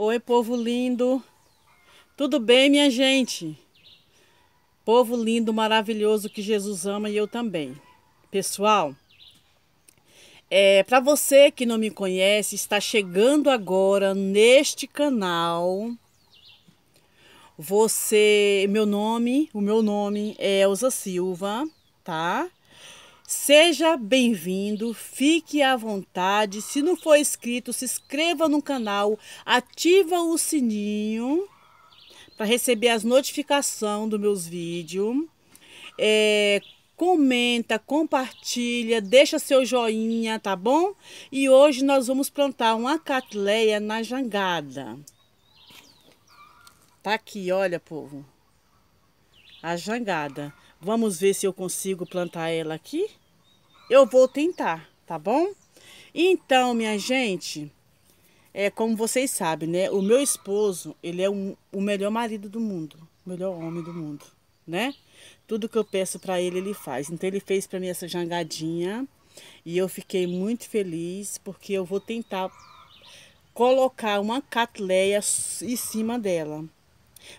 Oi, povo lindo. Tudo bem, minha gente? Povo lindo, maravilhoso que Jesus ama e eu também. Pessoal, é, para você que não me conhece, está chegando agora neste canal. Você, meu nome, o meu nome é Elza Silva, tá? Seja bem-vindo, fique à vontade. Se não for inscrito, se inscreva no canal, ativa o sininho para receber as notificações dos meus vídeos. É, comenta, compartilha, deixa seu joinha, tá bom? E hoje nós vamos plantar uma catleia na jangada. Tá aqui, olha, povo. A jangada. Vamos ver se eu consigo plantar ela aqui. Eu vou tentar, tá bom? Então, minha gente, é como vocês sabem, né? O meu esposo, ele é um, o melhor marido do mundo, o melhor homem do mundo, né? Tudo que eu peço para ele, ele faz. Então, ele fez para mim essa jangadinha e eu fiquei muito feliz porque eu vou tentar colocar uma catleia em cima dela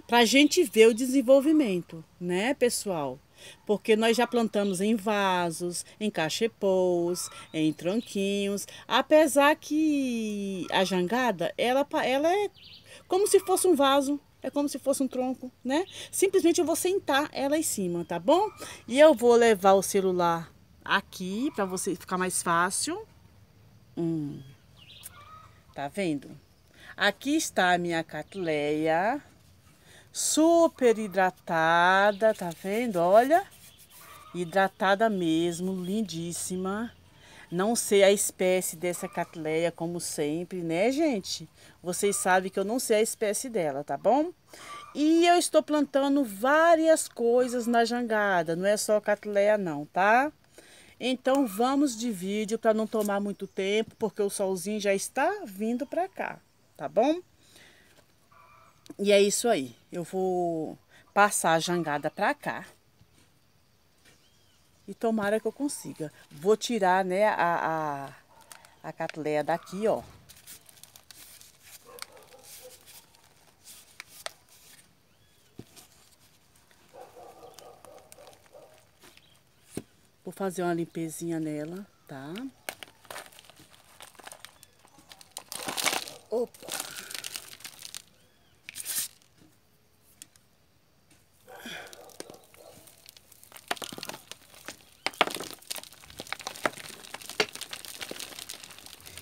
para a gente ver o desenvolvimento, né, pessoal? porque nós já plantamos em vasos, em cachepôs, em tronquinhos, apesar que a jangada, ela, ela é como se fosse um vaso, é como se fosse um tronco, né? Simplesmente eu vou sentar ela em cima, tá bom? E eu vou levar o celular aqui para você ficar mais fácil. Hum, tá vendo? Aqui está a minha catleia super hidratada, tá vendo? Olha, hidratada mesmo, lindíssima. Não sei a espécie dessa catleia, como sempre, né, gente? Vocês sabem que eu não sei a espécie dela, tá bom? E eu estou plantando várias coisas na jangada, não é só catleia não, tá? Então vamos de vídeo para não tomar muito tempo, porque o solzinho já está vindo para cá, tá bom? E é isso aí. Eu vou passar a jangada pra cá. E tomara que eu consiga. Vou tirar, né, a, a, a catleia daqui, ó. Vou fazer uma limpezinha nela, tá? Opa!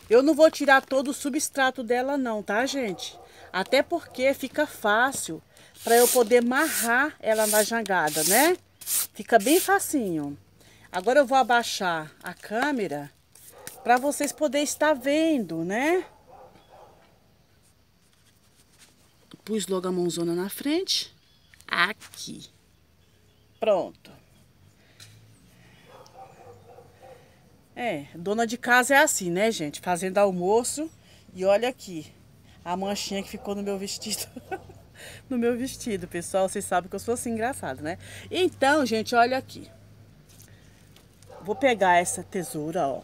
Eu não vou tirar todo o substrato dela não, tá, gente? Até porque fica fácil para eu poder marrar ela na jangada, né? Fica bem facinho. Agora eu vou abaixar a câmera para vocês poderem estar vendo, né? Pus logo a mãozona na frente. Aqui. Pronto. É, dona de casa é assim, né, gente? Fazendo almoço e olha aqui a manchinha que ficou no meu vestido. no meu vestido, pessoal, vocês sabem que eu sou assim engraçada, né? Então, gente, olha aqui. Vou pegar essa tesoura, ó.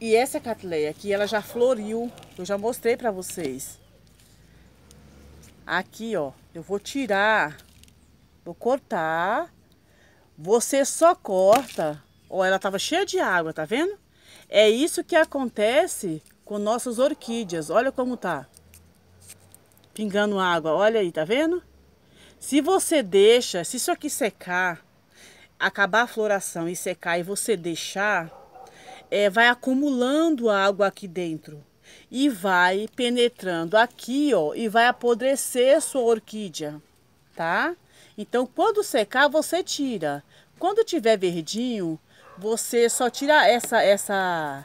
E essa catleia aqui, ela já floriu. Eu já mostrei pra vocês. Aqui, ó. Eu vou tirar. Vou cortar. Você só corta Ó, ela estava cheia de água, tá vendo? É isso que acontece com nossas orquídeas. Olha como tá. Pingando água, olha aí, tá vendo? Se você deixa, se isso aqui secar, acabar a floração e secar e você deixar, é, vai acumulando água aqui dentro e vai penetrando aqui, ó, e vai apodrecer sua orquídea, tá? Então, quando secar, você tira. Quando tiver verdinho, você só tira essa, essa...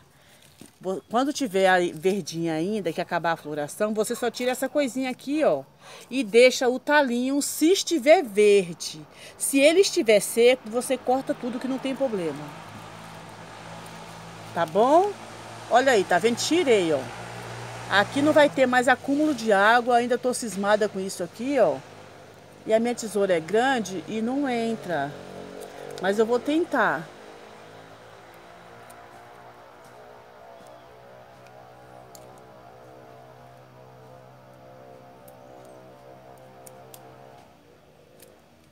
Quando tiver verdinha ainda, que acabar a floração, você só tira essa coisinha aqui, ó. E deixa o talinho se estiver verde. Se ele estiver seco, você corta tudo que não tem problema. Tá bom? Olha aí, tá vendo? Tirei, ó. Aqui não vai ter mais acúmulo de água, ainda tô cismada com isso aqui, ó. E a minha tesoura é grande e não entra. Mas eu vou tentar.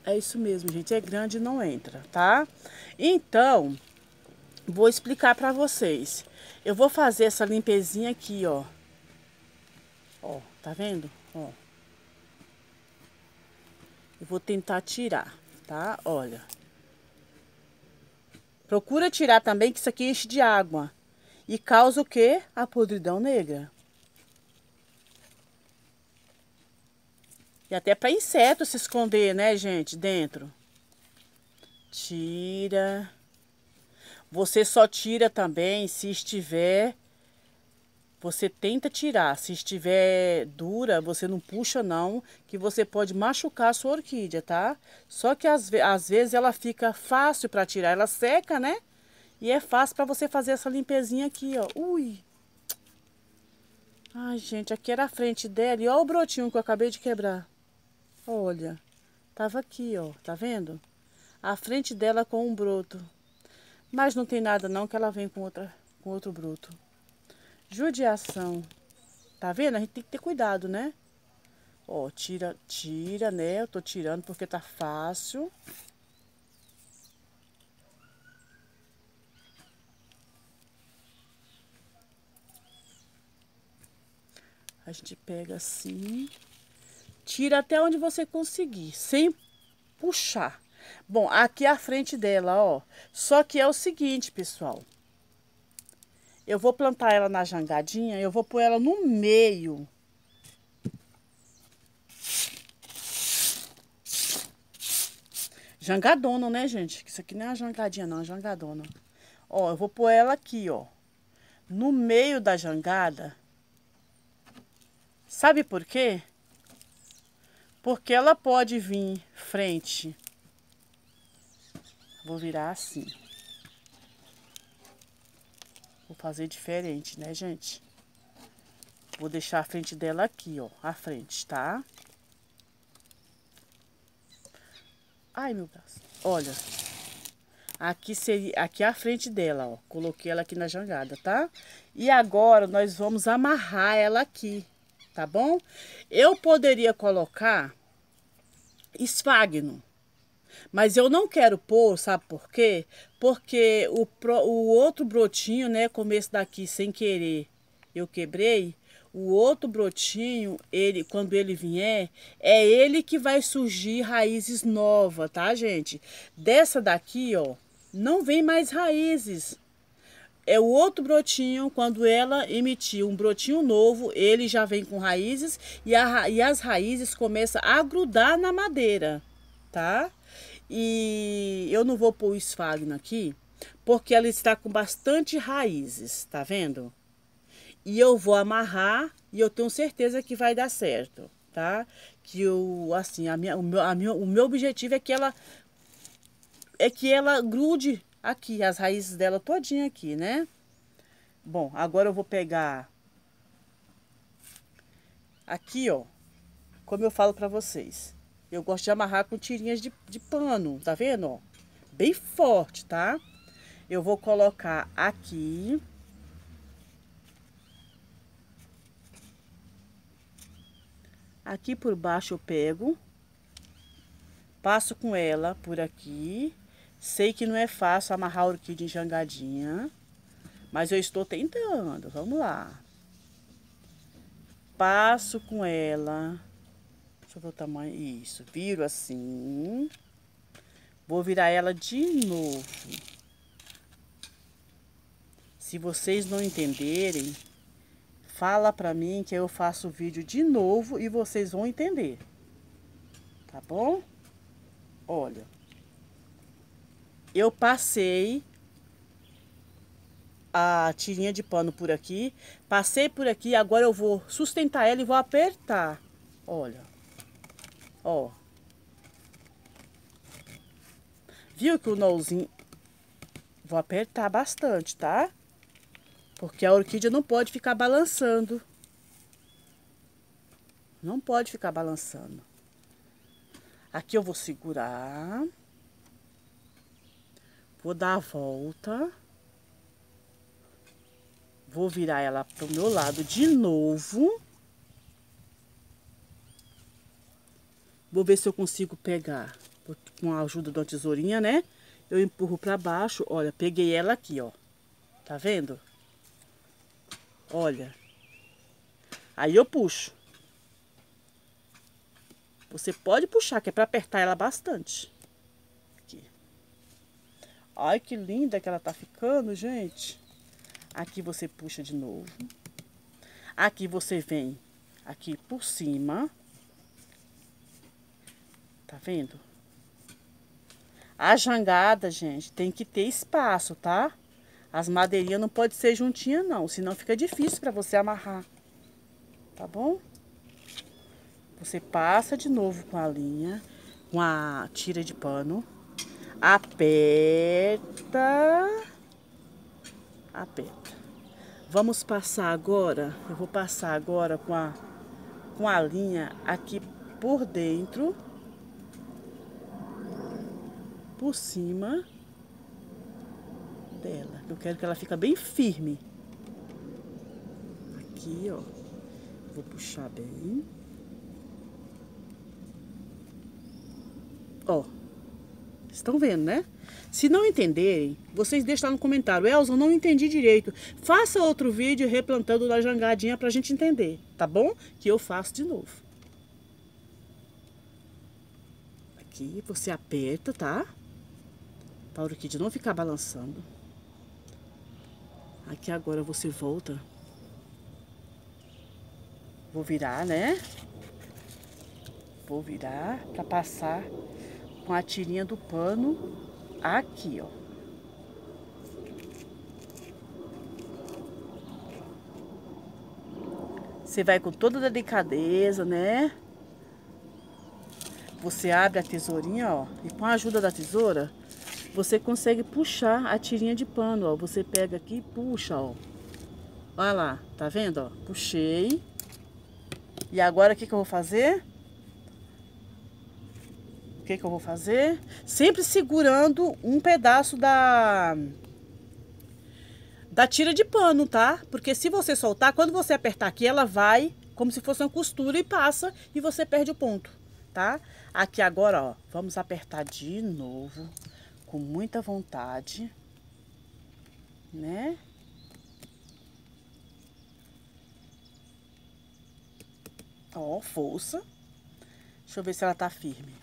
É isso mesmo, gente. É grande e não entra, tá? Então, vou explicar pra vocês. Eu vou fazer essa limpezinha aqui, ó. Ó, tá vendo? Ó. Eu vou tentar tirar, tá? Olha. Procura tirar também, que isso aqui enche de água. E causa o quê? A podridão negra. E até para inseto se esconder, né, gente, dentro. Tira. Você só tira também se estiver... Você tenta tirar. Se estiver dura, você não puxa não, que você pode machucar a sua orquídea, tá? Só que às, às vezes ela fica fácil para tirar. Ela seca, né? E é fácil para você fazer essa limpezinha aqui, ó. Ui! Ai, gente, aqui era a frente dela. E olha o brotinho que eu acabei de quebrar. Olha, tava aqui, ó, tá vendo? A frente dela com um broto. Mas não tem nada não que ela vem com, outra, com outro broto. Judiação. Tá vendo? A gente tem que ter cuidado, né? Ó, tira, tira, né? Eu tô tirando porque tá fácil. A gente pega assim. Tira até onde você conseguir, sem puxar. Bom, aqui é a frente dela, ó. Só que é o seguinte, pessoal. Eu vou plantar ela na jangadinha, eu vou pôr ela no meio. Jangadona, né, gente? Isso aqui não é uma jangadinha, não, é uma jangadona. Ó, eu vou pôr ela aqui, ó. No meio da jangada. Sabe por quê? Porque ela pode vir frente. Vou virar assim. Vou fazer diferente, né, gente? Vou deixar a frente dela aqui, ó. A frente, tá? Ai, meu braço. Olha. Aqui seria, aqui é a frente dela, ó. Coloquei ela aqui na jangada, tá? E agora nós vamos amarrar ela aqui tá bom? Eu poderia colocar esfagno. Mas eu não quero pôr, sabe por quê? Porque o, o outro brotinho, né, começo daqui, sem querer, eu quebrei. O outro brotinho, ele, quando ele vier, é ele que vai surgir raízes novas, tá, gente? Dessa daqui, ó, não vem mais raízes é o outro brotinho, quando ela emitir um brotinho novo, ele já vem com raízes e, a, e as raízes começam a grudar na madeira, tá? E eu não vou pôr o esfagno aqui, porque ela está com bastante raízes, tá vendo? E eu vou amarrar e eu tenho certeza que vai dar certo, tá? Que eu, assim, a minha, o, meu, a minha, o meu objetivo é que ela é que ela grude aqui, as raízes dela todinha aqui, né? Bom, agora eu vou pegar aqui, ó, como eu falo pra vocês. Eu gosto de amarrar com tirinhas de, de pano, tá vendo, ó? Bem forte, tá? Eu vou colocar aqui. Aqui por baixo eu pego. Passo com ela por aqui. Sei que não é fácil amarrar o orquídea em jangadinha, mas eu estou tentando. Vamos lá. Passo com ela. Deixa eu ver o tamanho. Isso. Viro assim. Vou virar ela de novo. Se vocês não entenderem, fala pra mim que eu faço o vídeo de novo e vocês vão entender. Tá bom? Olha eu passei a tirinha de pano por aqui, passei por aqui, agora eu vou sustentar ela e vou apertar. Olha, ó. Viu que o nozinho? Vou apertar bastante, tá? Porque a orquídea não pode ficar balançando. Não pode ficar balançando. Aqui eu vou segurar. Vou dar a volta. Vou virar ela pro meu lado de novo. Vou ver se eu consigo pegar. Com a ajuda da tesourinha, né? Eu empurro para baixo. Olha, peguei ela aqui, ó. Tá vendo? Olha. Aí eu puxo. Você pode puxar, que é para apertar ela bastante. Olha que linda que ela tá ficando, gente. Aqui você puxa de novo. Aqui você vem aqui por cima. Tá vendo? A jangada, gente, tem que ter espaço, tá? As madeirinhas não pode ser juntinhas, não. Senão fica difícil para você amarrar. Tá bom? Você passa de novo com a linha, com a tira de pano aperta, aperta. Vamos passar agora, eu vou passar agora com a, com a linha aqui por dentro, por cima dela. Eu quero que ela fique bem firme. Aqui, ó. Vou puxar bem. Ó. Estão vendo, né? Se não entenderem, vocês deixam lá no comentário. Elza, não entendi direito. Faça outro vídeo replantando na jangadinha para a gente entender, tá bom? Que eu faço de novo. Aqui, você aperta, tá? Para o orquídea não ficar balançando. Aqui agora você volta. Vou virar, né? Vou virar para passar com a tirinha do pano aqui, ó. Você vai com toda a delicadeza, né? Você abre a tesourinha, ó, e com a ajuda da tesoura, você consegue puxar a tirinha de pano, ó. Você pega aqui e puxa, ó. Olha lá, tá vendo, ó? Puxei. E agora, o que que eu vou fazer? que que eu vou fazer? Sempre segurando um pedaço da da tira de pano, tá? Porque se você soltar, quando você apertar aqui, ela vai como se fosse uma costura e passa e você perde o ponto, tá? Aqui agora, ó, vamos apertar de novo com muita vontade, né? Ó, força. Deixa eu ver se ela tá firme.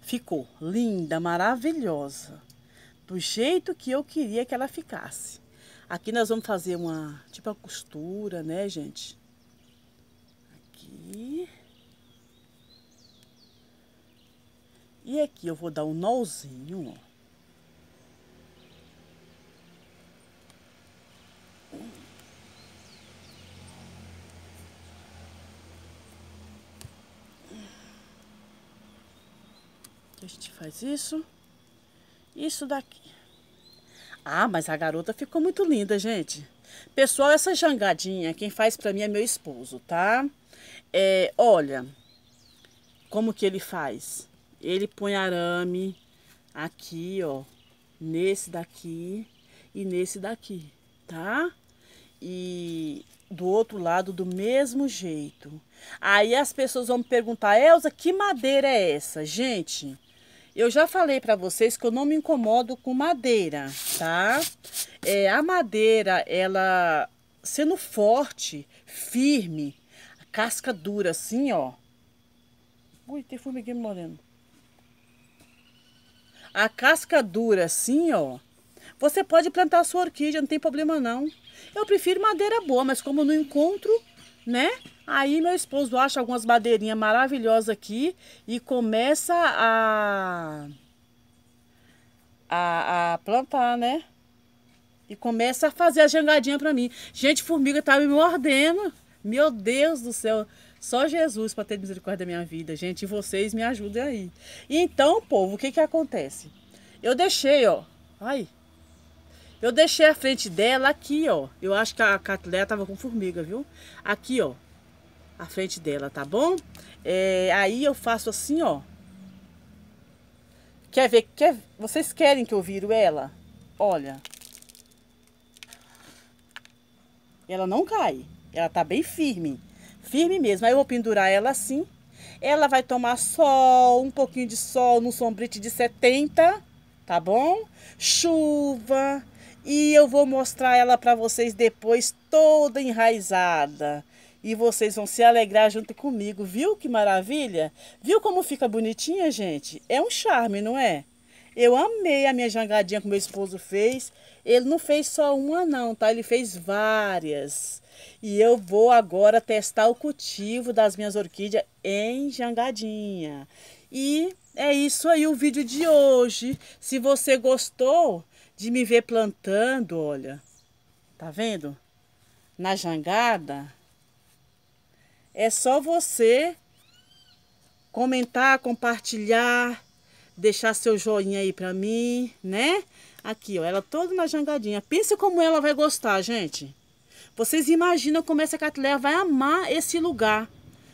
Ficou linda, maravilhosa. Do jeito que eu queria que ela ficasse. Aqui nós vamos fazer uma, tipo a costura, né, gente? Aqui. E aqui eu vou dar um nozinho, ó. Faz isso. Isso daqui. Ah, mas a garota ficou muito linda, gente. Pessoal, essa jangadinha, quem faz pra mim é meu esposo, tá? É, olha, como que ele faz? Ele põe arame aqui, ó, nesse daqui e nesse daqui, tá? E do outro lado do mesmo jeito. Aí as pessoas vão me perguntar, Elza, que madeira é essa? Gente, eu já falei para vocês que eu não me incomodo com madeira, tá? É, a madeira, ela sendo forte, firme, casca dura assim, ó. Ui, tem formiguinho moreno. A casca dura assim, ó. Você pode plantar a sua orquídea, não tem problema não. Eu prefiro madeira boa, mas como eu não encontro, né? Aí meu esposo acha algumas madeirinhas maravilhosas aqui e começa a, a, a plantar, né? E começa a fazer a jangadinha para mim. Gente, formiga tá me mordendo. Meu Deus do céu. Só Jesus para ter misericórdia da minha vida, gente. E vocês me ajudem aí. Então, povo, o que que acontece? Eu deixei, ó. Ai, eu deixei a frente dela aqui, ó. Eu acho que a Catileia tava com formiga, viu? Aqui, ó. A frente dela, tá bom? É, aí eu faço assim, ó. Quer ver? Quer, vocês querem que eu viro ela? Olha. Ela não cai. Ela tá bem firme. Firme mesmo. Aí eu vou pendurar ela assim. Ela vai tomar sol, um pouquinho de sol no sombrite de 70, tá bom? Chuva. E eu vou mostrar ela para vocês depois toda enraizada. E vocês vão se alegrar junto comigo, viu que maravilha? Viu como fica bonitinha, gente? É um charme, não é? Eu amei a minha jangadinha que meu esposo fez. Ele não fez só uma não, tá? Ele fez várias. E eu vou agora testar o cultivo das minhas orquídeas em jangadinha. E é isso aí o vídeo de hoje. Se você gostou, de me ver plantando, olha. Tá vendo? Na jangada. É só você comentar, compartilhar, deixar seu joinha aí pra mim, né? Aqui, ó, ela toda na jangadinha. Pensa como ela vai gostar, gente. Vocês imaginam como essa catleia vai amar esse lugar.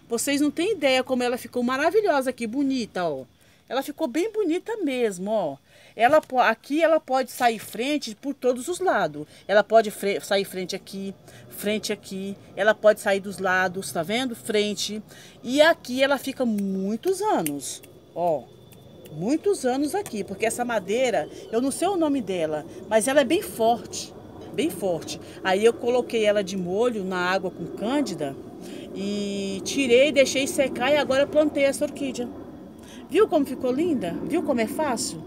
Vocês não têm ideia como ela ficou maravilhosa aqui, bonita, ó. Ela ficou bem bonita mesmo, ó. Ela, aqui ela pode sair frente por todos os lados. Ela pode fre sair frente aqui, frente aqui. Ela pode sair dos lados, tá vendo? Frente. E aqui ela fica muitos anos, ó. Muitos anos aqui, porque essa madeira, eu não sei o nome dela, mas ela é bem forte, bem forte. Aí eu coloquei ela de molho na água com cândida e tirei, deixei secar e agora plantei essa orquídea. Viu como ficou linda? Viu como é fácil?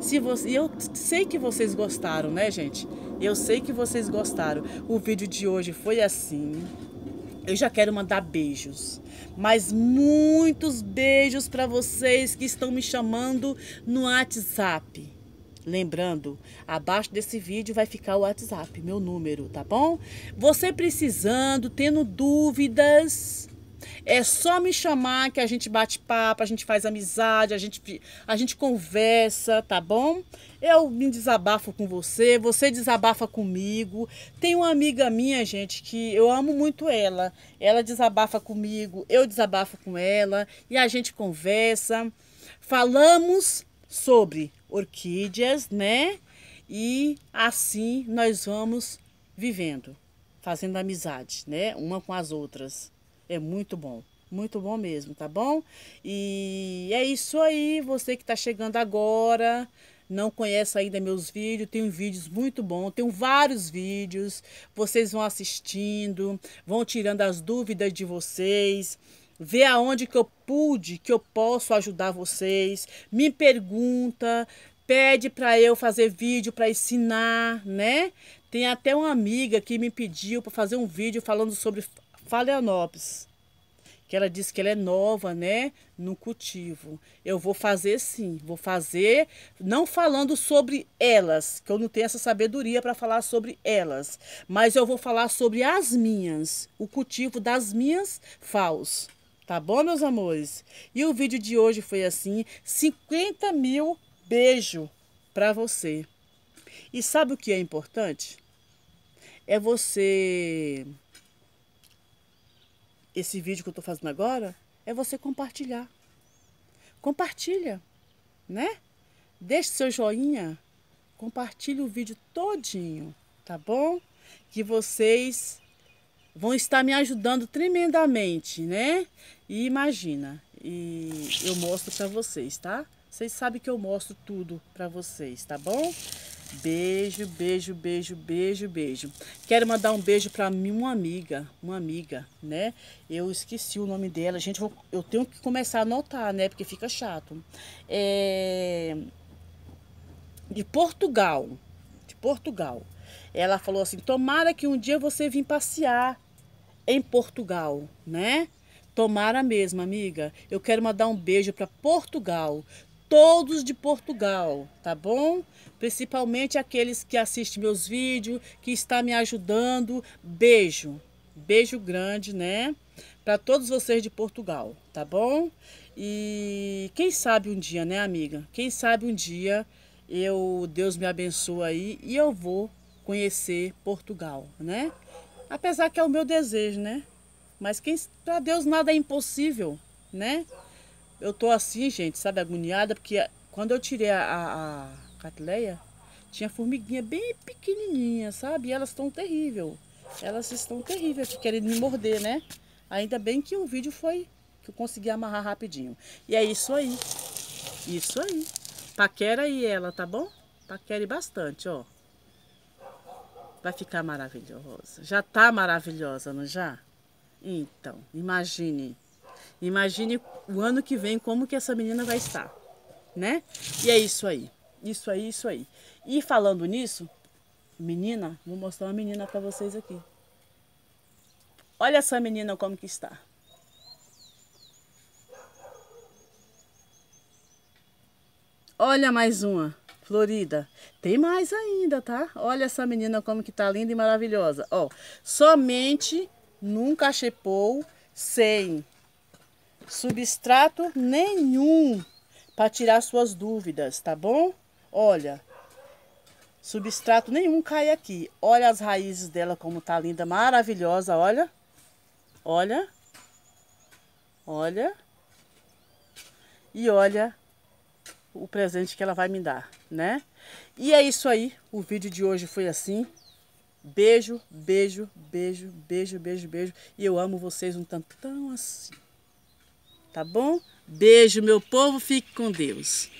Se você, eu sei que vocês gostaram, né, gente? Eu sei que vocês gostaram. O vídeo de hoje foi assim. Eu já quero mandar beijos, mas muitos beijos para vocês que estão me chamando no WhatsApp. Lembrando, abaixo desse vídeo vai ficar o WhatsApp, meu número, tá bom? Você precisando, tendo dúvidas, é só me chamar que a gente bate papo, a gente faz amizade, a gente, a gente conversa, tá bom? Eu me desabafo com você, você desabafa comigo. Tem uma amiga minha, gente, que eu amo muito ela. Ela desabafa comigo, eu desabafo com ela e a gente conversa. Falamos sobre orquídeas, né? E assim nós vamos vivendo, fazendo amizade, né? Uma com as outras. É muito bom. Muito bom mesmo, tá bom? E é isso aí. Você que está chegando agora, não conhece ainda meus vídeos, tenho vídeos muito bons, tenho vários vídeos. Vocês vão assistindo, vão tirando as dúvidas de vocês vê aonde que eu pude, que eu posso ajudar vocês. Me pergunta, pede para eu fazer vídeo para ensinar, né? Tem até uma amiga que me pediu para fazer um vídeo falando sobre Faleanópolis, que ela disse que ela é nova, né, no cultivo. Eu vou fazer sim, vou fazer, não falando sobre elas, que eu não tenho essa sabedoria para falar sobre elas, mas eu vou falar sobre as minhas, o cultivo das minhas faus. Tá bom, meus amores? E o vídeo de hoje foi assim, 50 mil beijo para você. E sabe o que é importante? É você esse vídeo que eu estou fazendo agora é você compartilhar. Compartilha, né? Deixe seu joinha, compartilhe o vídeo todinho, tá bom? Que vocês vão estar me ajudando tremendamente, né? E imagina, e eu mostro para vocês, tá? Vocês sabem que eu mostro tudo para vocês, tá bom? Beijo, beijo, beijo, beijo, beijo. Quero mandar um beijo para uma amiga, uma amiga, né? Eu esqueci o nome dela. Gente, vou, eu tenho que começar a anotar, né? Porque fica chato. É... De Portugal, de Portugal. Ela falou assim: tomara que um dia você vim passear em Portugal, né? Tomara mesmo, amiga. Eu quero mandar um beijo para Portugal todos de Portugal, tá bom? Principalmente aqueles que assistem meus vídeos, que está me ajudando. Beijo, beijo grande, né? Para todos vocês de Portugal, tá bom? E quem sabe um dia, né, amiga? Quem sabe um dia eu Deus me abençoa aí e eu vou conhecer Portugal, né? Apesar que é o meu desejo, né? Mas para Deus nada é impossível, né? Eu tô assim, gente, sabe, agoniada, porque quando eu tirei a, a catleia, tinha formiguinha bem pequenininha, sabe? E elas estão terrível. Elas estão terríveis, querendo me morder, né? Ainda bem que o vídeo foi que eu consegui amarrar rapidinho. E é isso aí. Isso aí. Paquera aí ela, tá bom? Paquere bastante, ó. Vai ficar maravilhosa. Já tá maravilhosa, não já? Então, imagine. Imagine o ano que vem como que essa menina vai estar, né? E é isso aí, isso aí, isso aí. E falando nisso, menina, vou mostrar uma menina para vocês aqui. Olha essa menina como que está. Olha mais uma, florida. Tem mais ainda, tá? Olha essa menina como que tá linda e maravilhosa. Ó, somente num cachepô sem substrato nenhum para tirar suas dúvidas, tá bom? Olha, substrato nenhum cai aqui. Olha as raízes dela como tá linda, maravilhosa, olha. Olha. Olha. E olha o presente que ela vai me dar, né? E é isso aí, o vídeo de hoje foi assim. Beijo, beijo, beijo, beijo, beijo, beijo. E eu amo vocês um tantão assim. Tá bom? Beijo, meu povo, fique com Deus.